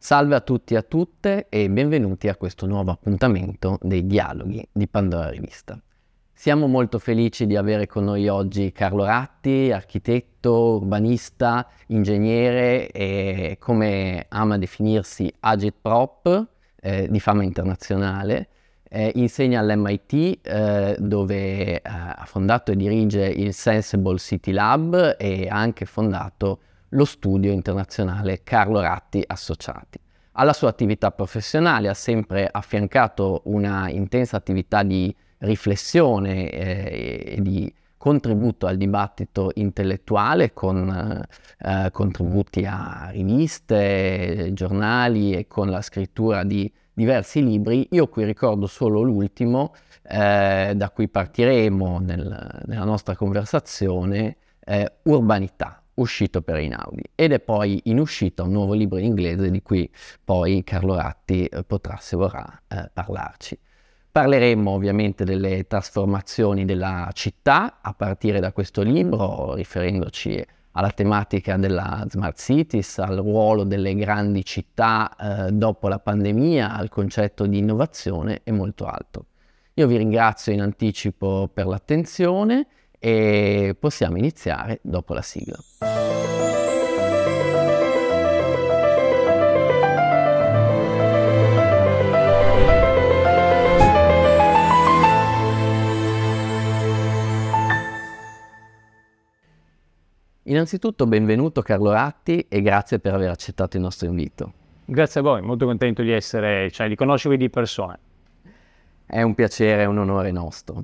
Salve a tutti e a tutte e benvenuti a questo nuovo appuntamento dei dialoghi di Pandora Rivista. Siamo molto felici di avere con noi oggi Carlo Ratti, architetto, urbanista, ingegnere e come ama definirsi agitprop eh, di fama internazionale. Eh, insegna all'MIT eh, dove ha fondato e dirige il Sensible City Lab e ha anche fondato lo studio internazionale Carlo Ratti Associati. Alla sua attività professionale ha sempre affiancato una intensa attività di riflessione eh, e di contributo al dibattito intellettuale con eh, eh contributi a riviste, giornali e con la scrittura di diversi libri. Io qui ricordo solo l'ultimo eh, da cui partiremo nel, nella nostra conversazione, eh, Urbanità, uscito per Einaudi ed è poi in uscita un nuovo libro in inglese di cui poi Carlo Ratti eh, potrà, se vorrà, eh, parlarci. Parleremo ovviamente delle trasformazioni della città a partire da questo libro, riferendoci alla tematica della Smart Cities, al ruolo delle grandi città eh, dopo la pandemia, al concetto di innovazione e molto altro. Io vi ringrazio in anticipo per l'attenzione e possiamo iniziare dopo la sigla. Innanzitutto benvenuto Carlo Ratti e grazie per aver accettato il nostro invito. Grazie a voi, molto contento di essere, cioè di conoscervi di persona. È un piacere, è un onore nostro.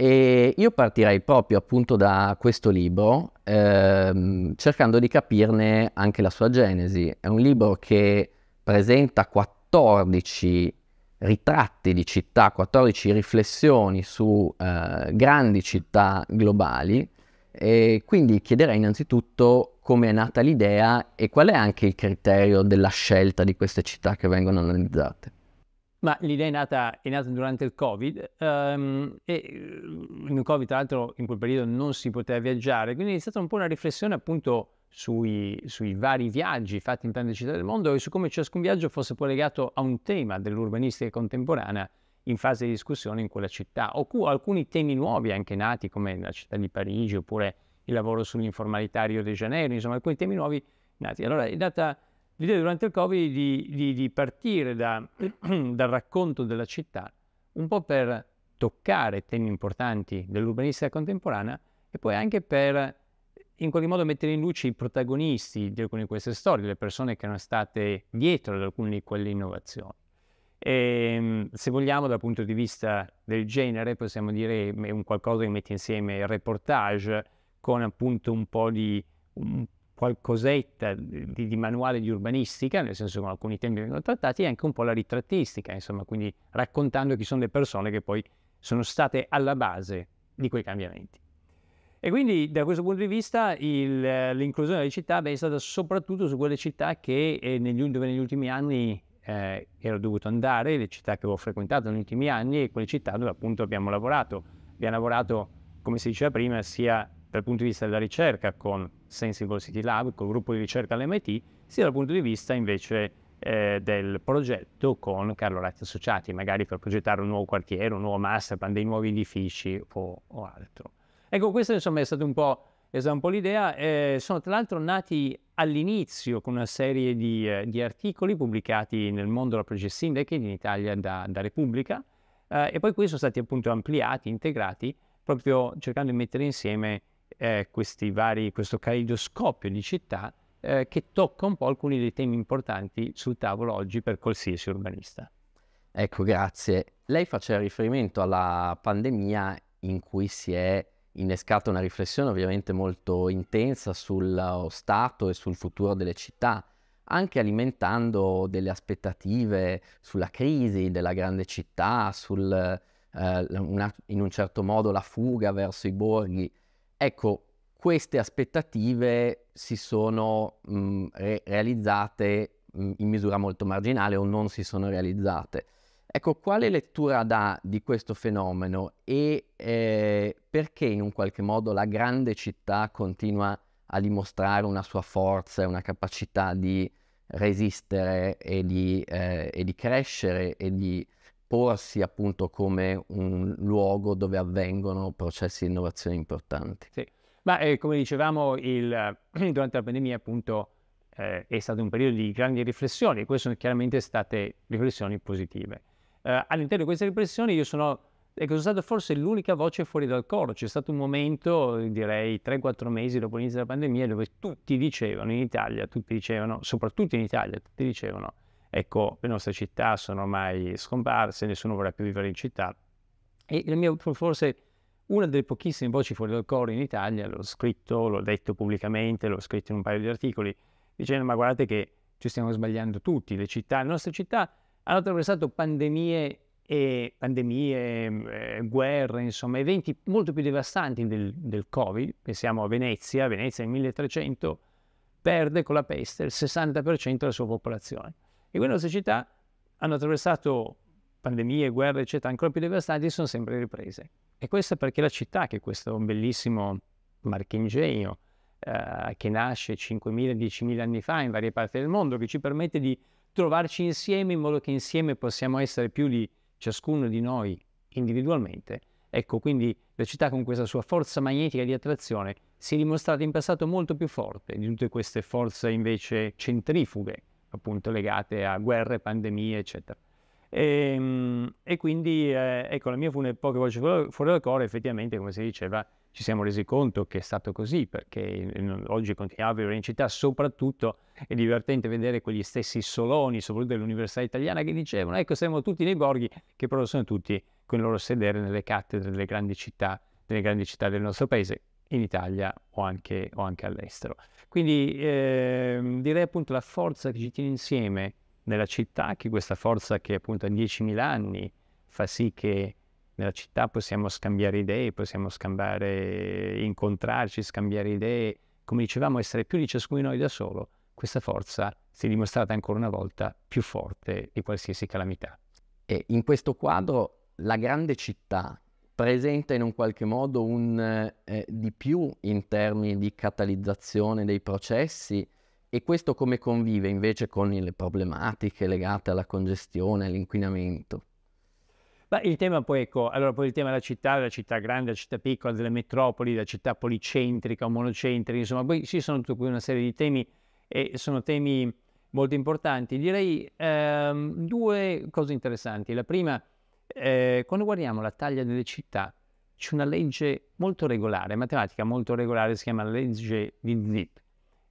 E io partirei proprio appunto da questo libro, ehm, cercando di capirne anche la sua genesi. È un libro che presenta 14 ritratti di città, 14 riflessioni su eh, grandi città globali. E quindi chiederei innanzitutto come è nata l'idea e qual è anche il criterio della scelta di queste città che vengono analizzate. Ma l'idea è nata, è nata, durante il Covid um, e ehm, in un Covid tra l'altro in quel periodo non si poteva viaggiare, quindi è stata un po' una riflessione appunto sui, sui vari viaggi fatti in tante città del mondo e su come ciascun viaggio fosse poi legato a un tema dell'urbanistica contemporanea in fase di discussione in quella città, o alcuni temi nuovi anche nati come la città di Parigi oppure il lavoro sull'informalità a Rio de Janeiro, insomma alcuni temi nuovi nati. Allora è data l'idea durante il Covid di, di, di partire da, dal racconto della città un po' per toccare temi importanti dell'urbanistica contemporanea e poi anche per in qualche modo mettere in luce i protagonisti di alcune di queste storie, le persone che erano state dietro ad alcune di quelle innovazioni. E, ehm, se vogliamo, dal punto di vista del genere, possiamo dire è un qualcosa che mette insieme il reportage con appunto un po' di un qualcosetta di, di, manuale di urbanistica, nel senso che alcuni temi vengono trattati, e anche un po' la ritrattistica, insomma, quindi raccontando chi sono le persone che poi sono state alla base di quei cambiamenti. E quindi da questo punto di vista il, l'inclusione delle città beh, è stata soprattutto su quelle città che eh, negli, dove negli ultimi anni eh, ero dovuto andare, le città che ho frequentato negli ultimi anni e quelle città dove appunto abbiamo lavorato. Abbiamo lavorato, come si diceva prima, sia dal punto di vista della ricerca con Sensible City Lab, col gruppo di ricerca all'MIT, sia dal punto di vista invece eh, del progetto con Carlo Ratti Associati, magari per progettare un nuovo quartiere, un nuovo masterplan, dei nuovi edifici o, o altro. Ecco, questa insomma è stata un po', un po l'idea. Eh, sono tra l'altro nati all'inizio con una serie di, eh, di, articoli pubblicati nel mondo della Project Syndicate in Italia da, da Repubblica eh, e poi questi sono stati appunto ampliati, integrati, proprio cercando di mettere insieme eh, vari, questo caleidoscopio di città eh, che tocca un po' alcuni dei temi importanti sul tavolo oggi per qualsiasi urbanista. Ecco, grazie. Lei faceva riferimento alla pandemia in cui si è innescata una riflessione ovviamente molto intensa sul stato e sul futuro delle città, anche alimentando delle aspettative sulla crisi della grande città, sul, eh, una, in un certo modo la fuga verso i borghi. Ecco, queste aspettative si sono mh, mm, re- realizzate mh, mm, in misura molto marginale o non si sono realizzate. Ecco, quale lettura dà di questo fenomeno e eh, perché in un qualche modo la grande città continua a dimostrare una sua forza e una capacità di resistere e di, eh, e di crescere e di porsi appunto come un luogo dove avvengono processi di innovazione importanti. Sì. Ma eh, come dicevamo, il, durante la pandemia appunto eh, è stato un periodo di grandi riflessioni, e queste sono chiaramente state riflessioni positive. Eh, all'interno di queste riflessioni io sono, ecco, sono stato forse l'unica voce fuori dal coro, c'è stato un momento, direi 3-4 mesi dopo l'inizio della pandemia, dove tutti dicevano in Italia, tutti dicevano, soprattutto in Italia, tutti dicevano Ecco, le nostre città sono ormai scomparse, nessuno vorrà più vivere in città. E la mia, forse una delle pochissime voci fuori dal coro in Italia, l'ho scritto, l'ho detto pubblicamente, l'ho scritto in un paio di articoli, dicendo ma guardate che ci stiamo sbagliando tutti, le città, le nostre città hanno attraversato pandemie e pandemie, eh, guerre, insomma, eventi molto più devastanti del, del Covid. Pensiamo a Venezia, Venezia nel 1300 perde con la peste il 60% della sua popolazione. E quelle nostre città hanno attraversato pandemie, guerre, eccetera, ancora più devastanti e sono sempre riprese. E questo perché la città, che è questo bellissimo marchingegno eh, che nasce 5.000-10.000 anni fa in varie parti del mondo, che ci permette di trovarci insieme in modo che insieme possiamo essere più di ciascuno di noi individualmente. Ecco, quindi la città con questa sua forza magnetica di attrazione si è dimostrata in passato molto più forte di tutte queste forze invece centrifughe appunto legate a guerre, pandemie, eccetera. E, ehm, e quindi eh, ecco, la mia fu una poche voce fuori dal cuore, effettivamente, come si diceva, ci siamo resi conto che è stato così, perché eh, oggi continuiamo a vivere in città, soprattutto è divertente vedere quegli stessi soloni, soprattutto dell'università italiana, che dicevano, ecco, siamo tutti nei borghi, che però sono tutti con il loro sedere nelle cattedre delle grandi città, delle grandi città del nostro paese, in Italia o anche, o anche all'estero. Quindi eh, direi appunto la forza che ci tiene insieme nella città, che questa forza che appunto a 10.000 anni fa sì che nella città possiamo scambiare idee, possiamo scambiare, incontrarci, scambiare idee, come dicevamo, essere più di ciascuno di noi da solo, questa forza si è dimostrata ancora una volta più forte di qualsiasi calamità. E in questo quadro la grande città presenta in un qualche modo un eh, di più in termini di catalizzazione dei processi e questo come convive invece con le problematiche legate alla congestione, all'inquinamento? Beh, il tema poi, ecco, allora poi il tema della città, della città grande, della città piccola, delle metropoli, della città policentrica, monocentrica, insomma, poi ci sono tutta una serie di temi e sono temi molto importanti. Direi ehm, due cose interessanti. La prima è eh, quando guardiamo la taglia delle città, c'è una legge molto regolare, matematica molto regolare, si chiama legge di Zip,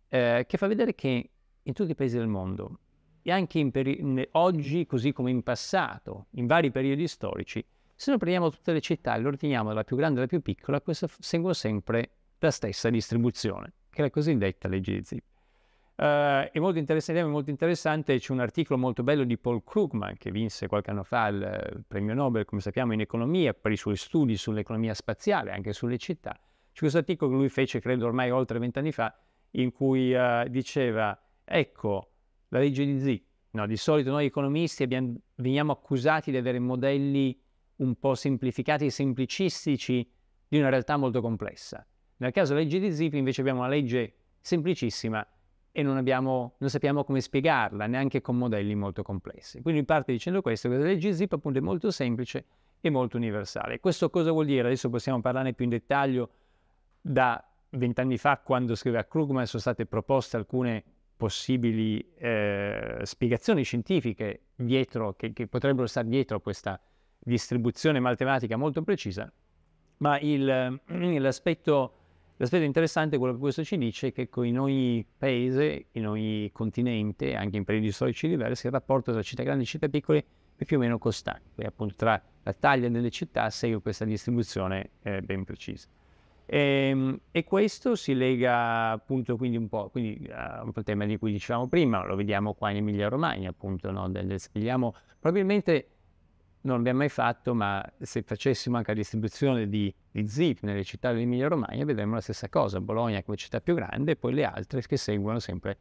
eh, che fa vedere che in tutti i paesi del mondo, e anche peri- oggi, così come in passato, in vari periodi storici, se noi prendiamo tutte le città e le ordiniamo dalla più grande alla più piccola, questa f- segue sempre la stessa distribuzione, che è la cosiddetta legge di Zip. Uh, è molto interessante, molto interessante, c'è un articolo molto bello di Paul Krugman che vinse qualche anno fa il, premio Nobel, come sappiamo, in economia per i suoi studi sull'economia spaziale, anche sulle città. C'è questo articolo che lui fece, credo ormai oltre vent'anni fa, in cui uh, diceva, ecco, la legge di Z. No, di solito noi economisti abbiamo, veniamo accusati di avere modelli un po' semplificati e semplicistici di una realtà molto complessa. Nel caso della legge di Zip invece abbiamo una legge semplicissima e non, abbiamo, non, sappiamo come spiegarla, neanche con modelli molto complessi. Quindi parte dicendo questo, che la legge ZIP appunto è molto semplice e molto universale. Questo cosa vuol dire? Adesso possiamo parlarne più in dettaglio da vent'anni fa, quando scriveva Krugman, sono state proposte alcune possibili eh, spiegazioni scientifiche dietro, che, che potrebbero stare dietro a questa distribuzione matematica molto precisa, ma il, eh, l'aspetto L'aspetto interessante è quello che questo ci dice è che in ogni paese, in ogni continente, anche in periodi storici diversi, il rapporto tra città grandi e città piccole è più o meno costante, appunto tra la taglia delle città segue questa distribuzione eh, ben precisa. E, ehm, e, questo si lega appunto quindi un po' quindi, a eh, un tema di cui dicevamo prima, lo vediamo qua in Emilia Romagna appunto, no? Del, del, probabilmente non abbiamo mai fatto, ma se facessimo anche la distribuzione di, di zip nelle città dell'Emilia Romagna vedremmo la stessa cosa, Bologna come città più grande e poi le altre che seguono sempre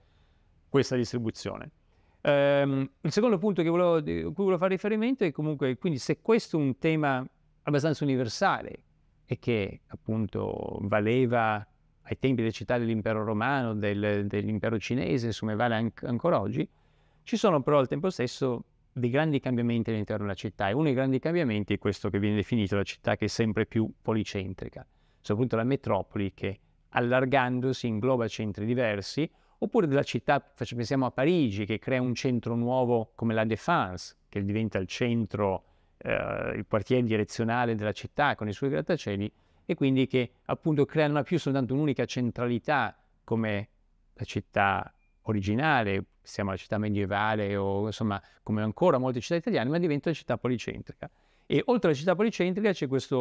questa distribuzione. Um, il secondo punto volevo, di cui volevo fare riferimento è comunque, quindi se questo è un tema abbastanza universale e che appunto valeva ai tempi delle città dell'impero romano, del, dell'impero cinese, insomma vale an- ancora oggi, ci sono però al tempo stesso dei grandi cambiamenti all'interno della città e uno dei grandi cambiamenti è questo che viene definito la città che è sempre più policentrica, soprattutto la metropoli che allargandosi ingloba centri diversi, oppure della città, pensiamo a Parigi, che crea un centro nuovo come la Défense, che diventa il centro, eh, il quartiere direzionale della città con i suoi grattacieli, e quindi che appunto crea non più soltanto un'unica centralità come la città originale, siamo la città medievale o insomma come ancora molte città italiane, ma diventa una città policentrica. E oltre alla città policentrica c'è questa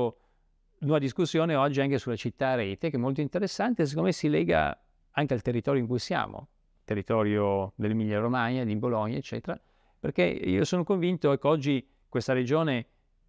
nuova discussione oggi anche sulla città rete, che è molto interessante e secondo me si lega anche al territorio in cui siamo, territorio dell'Emilia Romagna, di Bologna, eccetera, perché io sono convinto che ecco, oggi questa regione,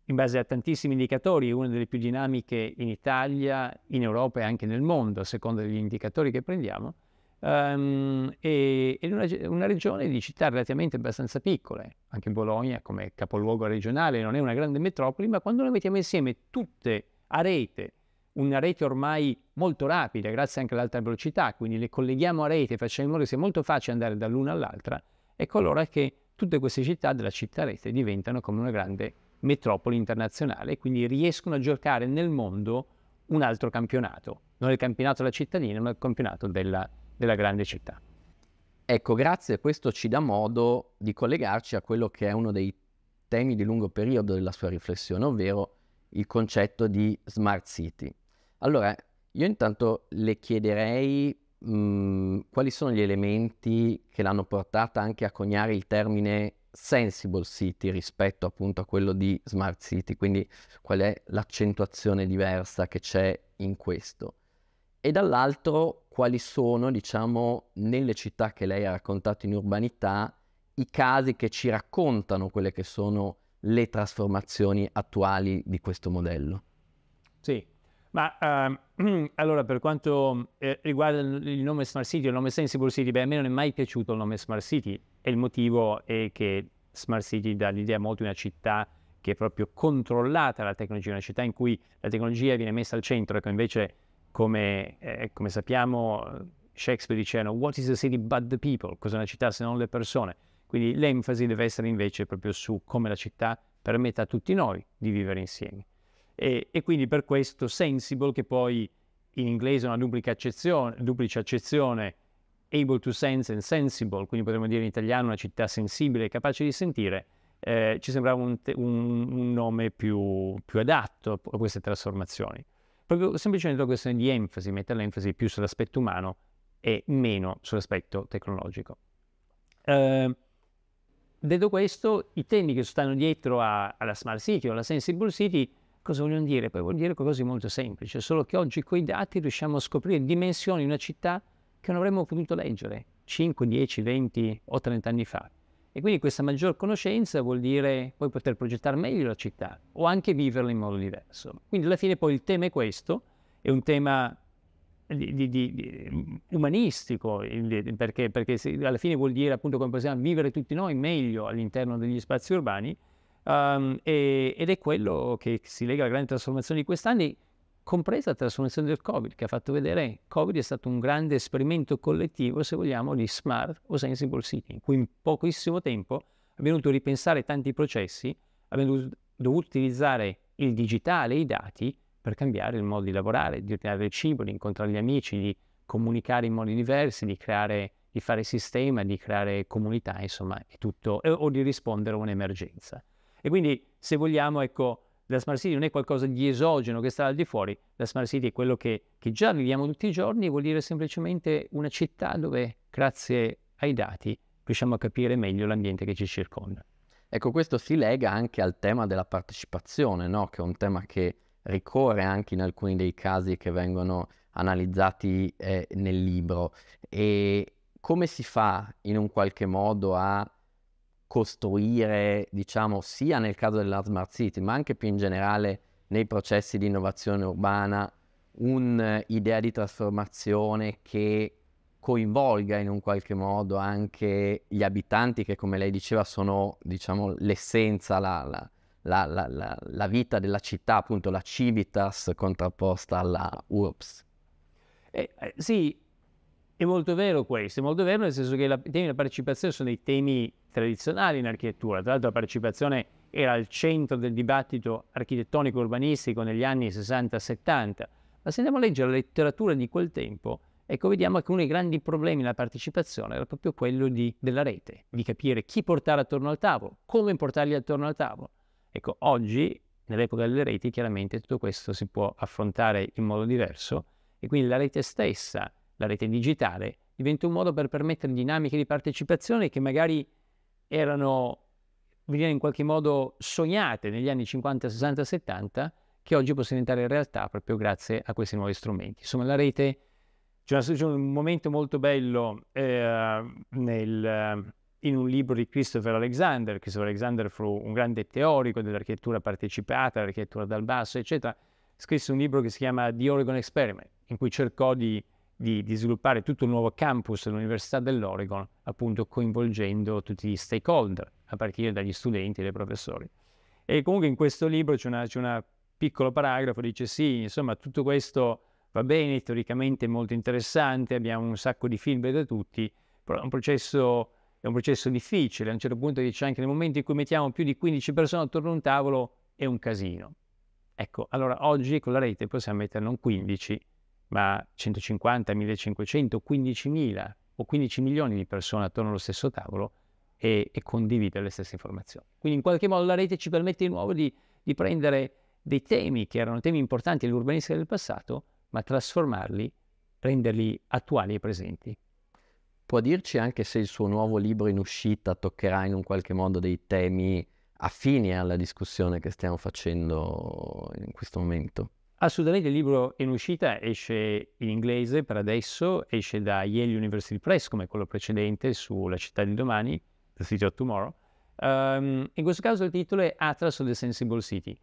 in base a tantissimi indicatori, è una delle più dinamiche in Italia, in Europa e anche nel mondo, a seconda degli indicatori che prendiamo, Um, e, e una, una, regione di città relativamente abbastanza piccole, anche Bologna come capoluogo regionale non è una grande metropoli, ma quando noi mettiamo insieme tutte a rete, una rete ormai molto rapida, grazie anche all'alta velocità, quindi le colleghiamo a rete, facciamo in modo che sia molto facile andare dall'una all'altra, ecco allora che tutte queste città della città rete diventano come una grande metropoli internazionale quindi riescono a giocare nel mondo un altro campionato, non il campionato della cittadina, ma il campionato della città della grande città. Ecco, grazie, questo ci dà modo di collegarci a quello che è uno dei temi di lungo periodo della sua riflessione, ovvero il concetto di smart city. Allora, io intanto le chiederei mh, mm, quali sono gli elementi che l'hanno portata anche a coniare il termine sensible city rispetto appunto a quello di smart city, quindi qual è l'accentuazione diversa che c'è in questo e dall'altro quali sono, diciamo, nelle città che lei ha raccontato in urbanità, i casi che ci raccontano quelle che sono le trasformazioni attuali di questo modello. Sì, ma um, allora per quanto eh, riguarda il nome Smart City, il nome Sensible City, beh, a me non è mai piaciuto il nome Smart City e il motivo è che Smart City dà l'idea molto di una città che è proprio controllata dalla tecnologia, una città in cui la tecnologia viene messa al centro, ecco invece come, eh, come sappiamo Shakespeare diceva What is a city but the people? Cos'è una città se non le persone? Quindi l'enfasi deve essere invece proprio su come la città permetta a tutti noi di vivere insieme. E, e quindi per questo sensible, che poi in inglese è una duplice accezione, duplice accezione, able to sense and sensible, quindi potremmo dire in italiano una città sensibile e capace di sentire, eh, ci sembrava un, un, un nome più, più adatto a queste trasformazioni. Proprio semplicemente una questione di enfasi, mettere l'enfasi più sull'aspetto umano e meno sull'aspetto tecnologico. Eh, detto questo, i temi che stanno dietro a, alla Smart City o alla Sensible City cosa vogliono dire? Poi vuol dire qualcosa di molto semplice, solo che oggi con i dati riusciamo a scoprire dimensioni di una città che non avremmo potuto leggere 5, 10, 20 o 30 anni fa. E quindi questa maggior conoscenza vuol dire poi poter progettare meglio la città o anche viverla in modo diverso. Quindi alla fine poi il tema è questo, è un tema di, di, di, umanistico, perché, perché alla fine vuol dire appunto come possiamo vivere tutti noi meglio all'interno degli spazi urbani um, e, ed è quello che si lega alla grande trasformazione di quest'anno compresa la trasformazione del Covid, che ha fatto vedere che Covid è stato un grande esperimento collettivo, se vogliamo, di smart o sensible city, in cui in pochissimo tempo abbiamo dovuto ripensare tanti processi, abbiamo dovuto utilizzare il digitale i dati per cambiare il modo di lavorare, di creare il cibo, di incontrare gli amici, di comunicare in modi diversi, di creare di fare sistema, di creare comunità, insomma, di tutto, o di rispondere a un'emergenza. E quindi, se vogliamo, ecco, la Smart City non è qualcosa di esogeno che sta al di fuori, la Smart City è quello che, che già viviamo tutti i giorni, vuol dire semplicemente una città dove, grazie ai dati, riusciamo a capire meglio l'ambiente che ci circonda. Ecco, questo si lega anche al tema della partecipazione, no? che è un tema che ricorre anche in alcuni dei casi che vengono analizzati eh, nel libro. E come si fa in un qualche modo a costruire, diciamo, sia nel caso della Smart City, ma anche più in generale nei processi di innovazione urbana, un'idea eh, di trasformazione che coinvolga in un qualche modo anche gli abitanti che, come lei diceva, sono, diciamo, l'essenza, la, la la, la, la, vita della città, appunto la civitas contrapposta alla URBS. Eh, eh, sì, è molto vero questo, è molto vero nel senso che la, i temi della partecipazione sono dei temi tradizionali in architettura, tra l'altro la partecipazione era al centro del dibattito architettonico urbanistico negli anni 60-70, ma se andiamo a leggere la letteratura di quel tempo, ecco vediamo che uno dei grandi problemi della partecipazione era proprio quello di, della rete, di capire chi portare attorno al tavolo, come portarli attorno al tavolo. Ecco, oggi, nell'epoca delle reti, chiaramente tutto questo si può affrontare in modo diverso e quindi la rete stessa la rete digitale diventa un modo per permettere dinamiche di partecipazione che magari erano venire in qualche modo sognate negli anni 50, 60, 70, che oggi possono diventare realtà proprio grazie a questi nuovi strumenti. Insomma, la rete c'è, una, c'è un momento molto bello eh, nel, in un libro di Christopher Alexander. Christopher Alexander fu un grande teorico dell'architettura partecipata, l'architettura dal basso, eccetera. Scrisse un libro che si chiama The Oregon Experiment, in cui cercò di di, di, sviluppare tutto un nuovo campus dell'Università dell'Oregon, appunto coinvolgendo tutti gli stakeholder, a partire dagli studenti e dai professori. E comunque in questo libro c'è, un piccolo paragrafo, che dice sì, insomma tutto questo va bene, teoricamente è molto interessante, abbiamo un sacco di film da tutti, però è un processo è un processo difficile, a un certo punto dice anche nel momento in cui mettiamo più di 15 persone attorno a un tavolo è un casino. Ecco, allora oggi con la rete possiamo metterne un 15 ma 150, 1500, 15.000 o 15 milioni di persone attorno allo stesso tavolo e, e condividere le stesse informazioni. Quindi in qualche modo la rete ci permette di nuovo di, di prendere dei temi che erano temi importanti dell'urbanistica del passato, ma trasformarli, renderli attuali e presenti. Può dirci anche se il suo nuovo libro in uscita toccherà in un qualche modo dei temi affini alla discussione che stiamo facendo in questo momento? Assolutamente, il libro è in uscita, esce in inglese per adesso, esce da Yale University Press come quello precedente sulla città di domani, The City of Tomorrow. Um, in questo caso il titolo è Atlas of the Sensible City.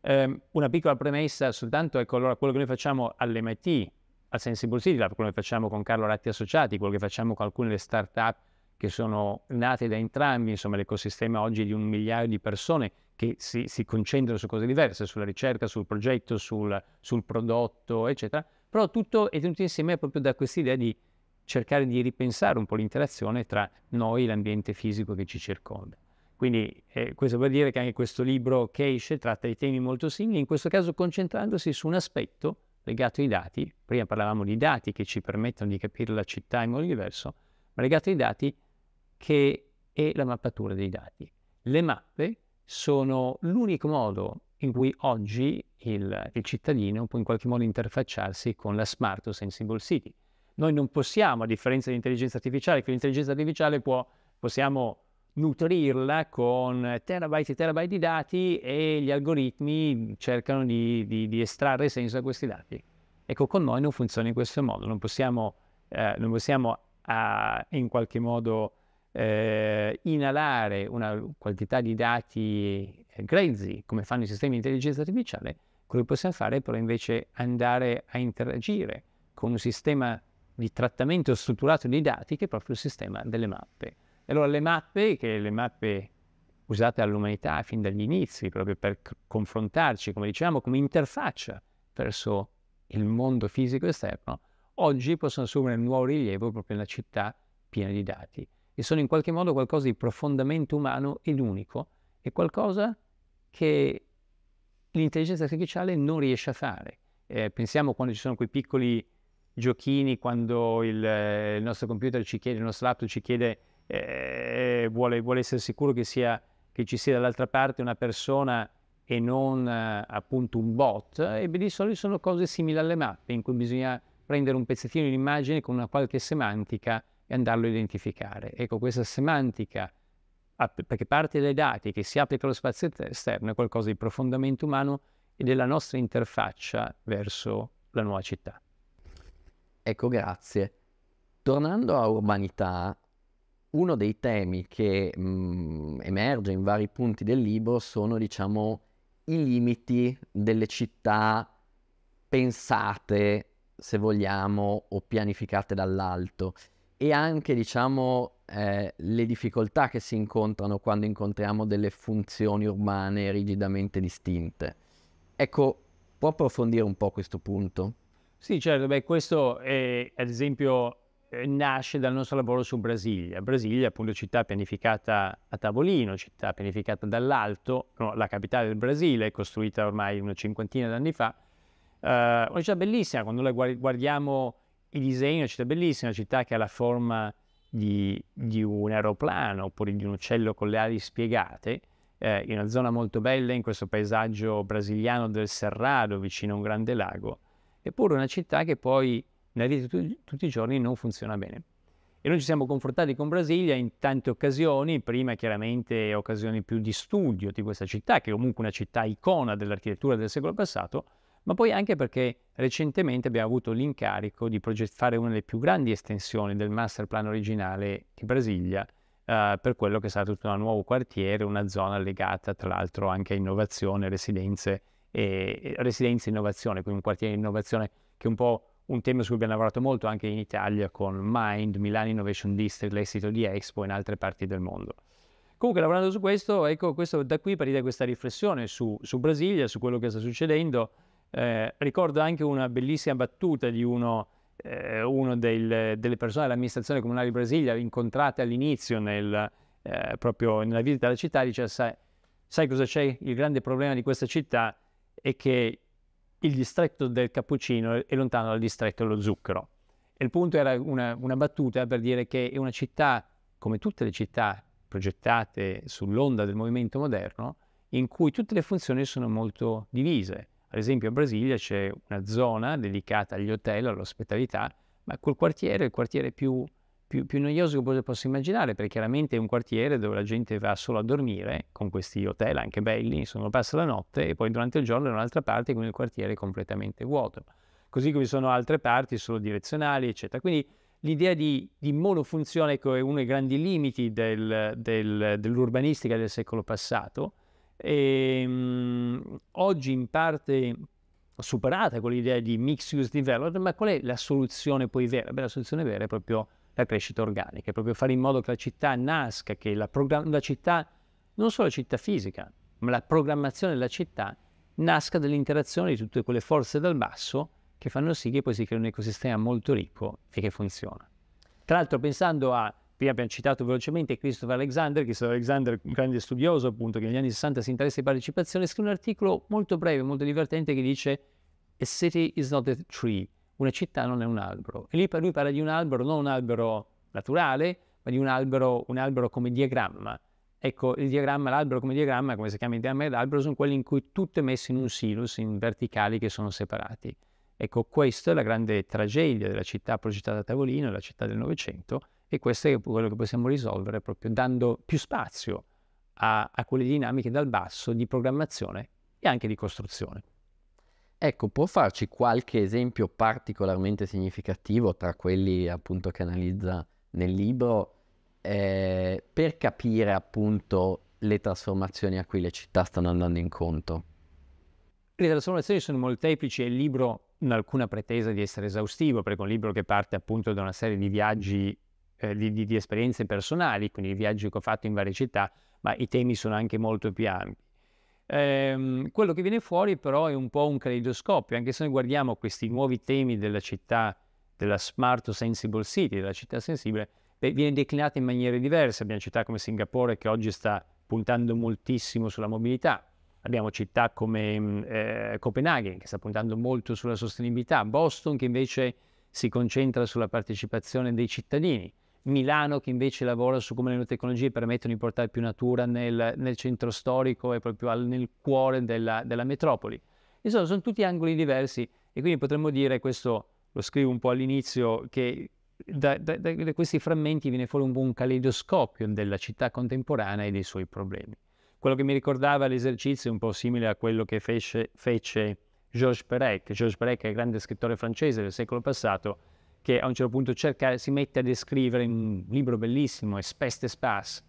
Um, una piccola premessa soltanto, ecco allora quello che noi facciamo all'MIT, al Sensible City quello che facciamo con Carlo Ratti Associati, quello che facciamo con alcune delle start-up che sono nate da entrambi, insomma l'ecosistema oggi è di un migliaio di persone che si, si concentrano su cose diverse, sulla ricerca, sul progetto, sul, sul prodotto, eccetera, però tutto è tenuto insieme proprio da questa idea di cercare di ripensare un po' l'interazione tra noi e l'ambiente fisico che ci circonda. Quindi eh, questo vuol dire che anche questo libro che esce tratta di temi molto simili, in questo caso concentrandosi su un aspetto legato ai dati, prima parlavamo di dati che ci permettono di capire la città in modo diverso, ma legato ai dati che è la mappatura dei dati. Le mappe sono l'unico modo in cui oggi il, il, cittadino può in qualche modo interfacciarsi con la Smart o Sensible City. Noi non possiamo, a differenza dell'intelligenza artificiale, che l'intelligenza artificiale può, possiamo nutrirla con terabyte e terabyte di dati e gli algoritmi cercano di, di, di estrarre senso da questi dati. Ecco, con noi non funziona in questo modo, non possiamo, eh, non possiamo ah, in qualche modo eh, inalare una quantità di dati eh, grezzi, come fanno i sistemi di intelligenza artificiale, quello che possiamo fare è però invece andare a interagire con un sistema di trattamento strutturato di dati che è proprio il sistema delle mappe. E allora le mappe, che le mappe usate dall'umanità fin dagli inizi, proprio per confrontarci, come dicevamo, come interfaccia verso il mondo fisico esterno, oggi possono assumere un nuovo rilievo proprio nella città piena di dati e sono in qualche modo qualcosa di profondamente umano ed unico, è qualcosa che l'intelligenza artificiale non riesce a fare. Eh, pensiamo quando ci sono quei piccoli giochini, quando il, eh, il nostro computer ci chiede, il nostro laptop ci chiede, eh, vuole, vuole, essere sicuro che, sia, che, ci sia dall'altra parte una persona e non eh, appunto un bot, e eh, beh, di solito sono cose simili alle mappe in cui bisogna prendere un pezzettino di immagine con una qualche semantica e andarlo a identificare. Ecco, questa semantica, perché parte dai dati che si applica allo spazio esterno, è qualcosa di profondamente umano e della nostra interfaccia verso la nuova città. Ecco, grazie. Tornando a urbanità, uno dei temi che mh, mm, emerge in vari punti del libro sono, diciamo, i limiti delle città pensate, se vogliamo, o pianificate dall'alto e anche diciamo eh, le difficoltà che si incontrano quando incontriamo delle funzioni urbane rigidamente distinte. Ecco, può approfondire un po' questo punto? Sì, certo, beh, questo è, ad esempio eh, nasce dal nostro lavoro su Brasilia. Brasilia, appunto, città pianificata a tavolino, città pianificata dall'alto, no, la capitale del Brasile, costruita ormai una cinquantina d'anni fa, eh, una città bellissima, quando la guardiamo il disegno è una città bellissima, una città che ha la forma di, di un aeroplano oppure di un uccello con le ali spiegate, eh, in una zona molto bella, in questo paesaggio brasiliano del Cerrado, vicino a un grande lago, eppure una città che poi nella vita di tutti, tutti i giorni non funziona bene. E noi ci siamo confrontati con Brasilia in tante occasioni, prima chiaramente occasioni più di studio di questa città, che è comunque una città icona dell'architettura del secolo passato, ma poi anche perché recentemente abbiamo avuto l'incarico di fare una delle più grandi estensioni del master plan originale di Brasilia eh, per quello che sarà tutto un nuovo quartiere, una zona legata tra l'altro anche a innovazione, residenze e, residenze innovazione, quindi un quartiere di innovazione che è un po' un tema su cui abbiamo lavorato molto anche in Italia con Mind, Milan Innovation District, l'esito di Expo e in altre parti del mondo. Comunque lavorando su questo, ecco, questo, da qui partite questa riflessione su, su Brasilia, su quello che sta succedendo, eh, ricordo anche una bellissima battuta di uno, eh, uno del, delle persone dell'amministrazione comunale di Brasilia, incontrate all'inizio nel, eh, proprio nella visita alla città, dice sai, sai cosa c'è? Il grande problema di questa città è che il distretto del cappuccino è lontano dal distretto dello zucchero. E il punto era una, una battuta per dire che è una città, come tutte le città progettate sull'onda del movimento moderno, in cui tutte le funzioni sono molto divise ad esempio a Brasilia c'è una zona dedicata agli hotel, all'ospitalità, ma quel quartiere è il quartiere più, più, più noioso che posso immaginare, perché chiaramente è un quartiere dove la gente va solo a dormire, con questi hotel anche belli, insomma passa la notte e poi durante il giorno è un'altra parte, quindi il quartiere è completamente vuoto. Così come ci sono altre parti solo direzionali, eccetera. Quindi l'idea di, di monofunzione è uno dei grandi limiti del, del, dell'urbanistica del secolo passato, e, ehm, mh, oggi in parte superata con l'idea di mixed use development, ma qual è la soluzione poi vera? Beh, la soluzione vera è proprio la crescita organica, è proprio fare in modo che la città nasca, che la, program- la città, non solo la città fisica, ma la programmazione della città nasca dall'interazione di tutte quelle forze dal basso che fanno sì che poi si crei un ecosistema molto ricco e che funziona. Tra l'altro pensando a prima abbiamo citato velocemente Christopher Alexander, Christopher Alexander, un grande studioso appunto che negli anni 60 si interessa di partecipazione, scrive un articolo molto breve, molto divertente che dice A city is not a tree, una città non è un albero. E lì per lui parla di un albero, non un albero naturale, ma di un albero, un albero come diagramma. Ecco, il diagramma, l'albero come diagramma, come si chiama il diagramma dell'albero, sono quelli in cui tutto è messo in un silus, in verticali che sono separati. Ecco, questa è la grande tragedia della città progettata a tavolino, la città del Novecento, e questo è quello che possiamo risolvere proprio dando più spazio a, a quelle dinamiche dal basso di programmazione e anche di costruzione. Ecco, può farci qualche esempio particolarmente significativo tra quelli appunto che analizza nel libro eh, per capire appunto le trasformazioni a cui le città stanno andando incontro? Le trasformazioni sono molteplici e il libro non ha alcuna pretesa di essere esaustivo, perché è un libro che parte appunto da una serie di viaggi eh, di, di, di, esperienze personali, quindi viaggi che ho fatto in varie città, ma i temi sono anche molto più ampi. Ehm, quello che viene fuori però è un po' un caleidoscopio, anche se noi guardiamo questi mm. nuovi temi della città, della smart sensible city, della città sensibile, beh, viene declinata in maniere diverse. Abbiamo città come Singapore che oggi sta puntando moltissimo sulla mobilità, Abbiamo città come mm, eh, Copenaghen che sta puntando molto sulla sostenibilità, Boston che invece si concentra sulla partecipazione dei cittadini. Milano che invece lavora su come le nuove tecnologie permettono di portare più natura nel, nel centro storico e proprio al, nel cuore della, della metropoli. Insomma, sono tutti angoli diversi e quindi potremmo dire, questo lo scrivo un po' all'inizio, che da, da, da, questi frammenti viene fuori un buon caleidoscopio della città contemporanea e dei suoi problemi. Quello che mi ricordava l'esercizio è un po' simile a quello che fece, fece Georges Perec. Georges Perec è il grande scrittore francese del secolo passato che a un certo punto cerca, si mette a descrivere in un libro bellissimo, Espèce de Space,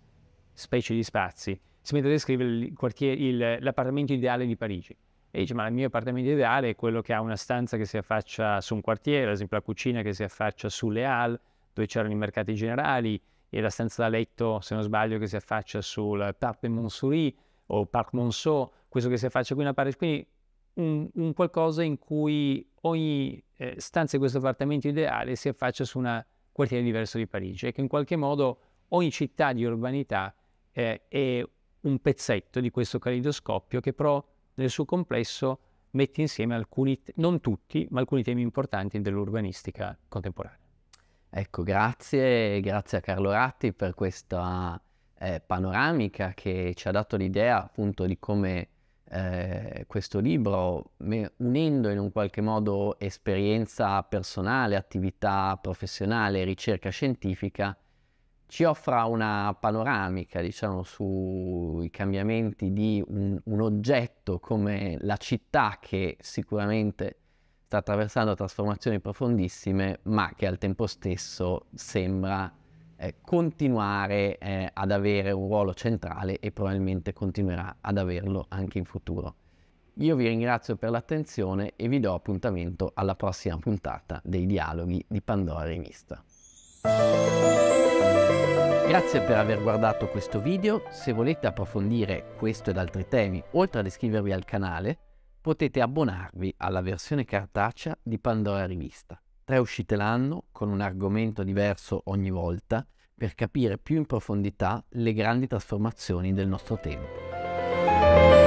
specie di spazi, si mette a descrivere il quartier, il, l'appartamento ideale di Parigi. E dice, ma il mio appartamento ideale è quello che ha una stanza che si affaccia su un quartiere, ad esempio la cucina che si affaccia sulle Halles, dove c'erano i mercati generali, e la stanza da letto, se non sbaglio, che si affaccia sul Parc de Montsouris o Parc Monceau, questo che si affaccia qui in Parigi. Quindi un, un qualcosa in cui ogni eh, stanza di questo appartamento ideale si affaccia su un quartiere diverso di Parigi e che in qualche modo ogni città di urbanità eh, è un pezzetto di questo calidoscopio che però nel suo complesso mette insieme alcuni, non tutti, ma alcuni temi importanti dell'urbanistica contemporanea. Ecco, grazie, grazie a Carlo Ratti per questa eh, panoramica che ci ha dato l'idea appunto di come eh, questo libro, unendo in un qualche modo esperienza personale, attività professionale, ricerca scientifica, ci offra una panoramica, diciamo, sui cambiamenti di un, un oggetto come la città che sicuramente sta attraversando trasformazioni profondissime, ma che al tempo stesso sembra eh, continuare eh, ad avere un ruolo centrale e probabilmente continuerà ad averlo anche in futuro. Io vi ringrazio per l'attenzione e vi do appuntamento alla prossima puntata dei dialoghi di Pandora Rivista. Grazie per aver guardato questo video, se volete approfondire questo ed altri temi, oltre ad iscrivervi al canale, potete abbonarvi alla versione cartacea di Pandora Rivista. Tre uscite l'anno con un argomento diverso ogni volta per capire più in profondità le grandi trasformazioni del nostro tempo.